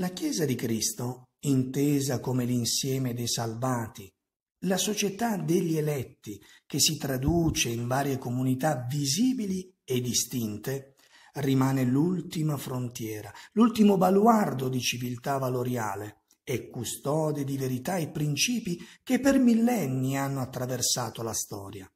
La Chiesa di Cristo, intesa come l'insieme dei salvati, la società degli eletti, che si traduce in varie comunità visibili e distinte, rimane l'ultima frontiera, l'ultimo baluardo di civiltà valoriale e custode di verità e principi che per millenni hanno attraversato la storia.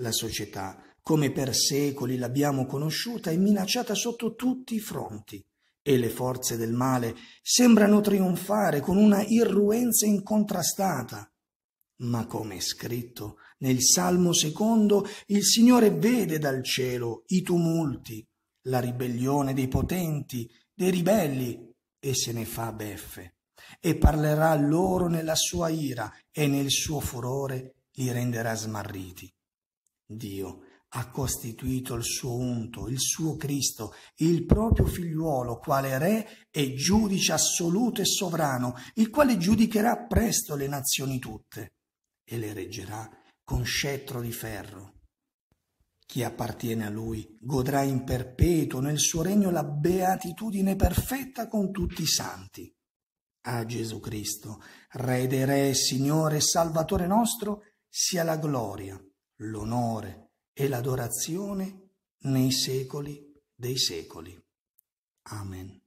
La società, come per secoli l'abbiamo conosciuta, è minacciata sotto tutti i fronti e le forze del male sembrano trionfare con una irruenza incontrastata. Ma come è scritto nel Salmo secondo, il Signore vede dal cielo i tumulti, la ribellione dei potenti, dei ribelli, e se ne fa beffe, e parlerà loro nella sua ira e nel suo furore li renderà smarriti. Dio ha costituito il suo unto, il suo Cristo, il proprio figliuolo, quale re e giudice assoluto e sovrano, il quale giudicherà presto le nazioni tutte e le reggerà con scettro di ferro. Chi appartiene a lui godrà in perpetuo nel suo regno la beatitudine perfetta con tutti i santi. A Gesù Cristo, Re dei Re, Signore e Salvatore nostro, sia la gloria, l'onore, e l'adorazione nei secoli dei secoli. Amen.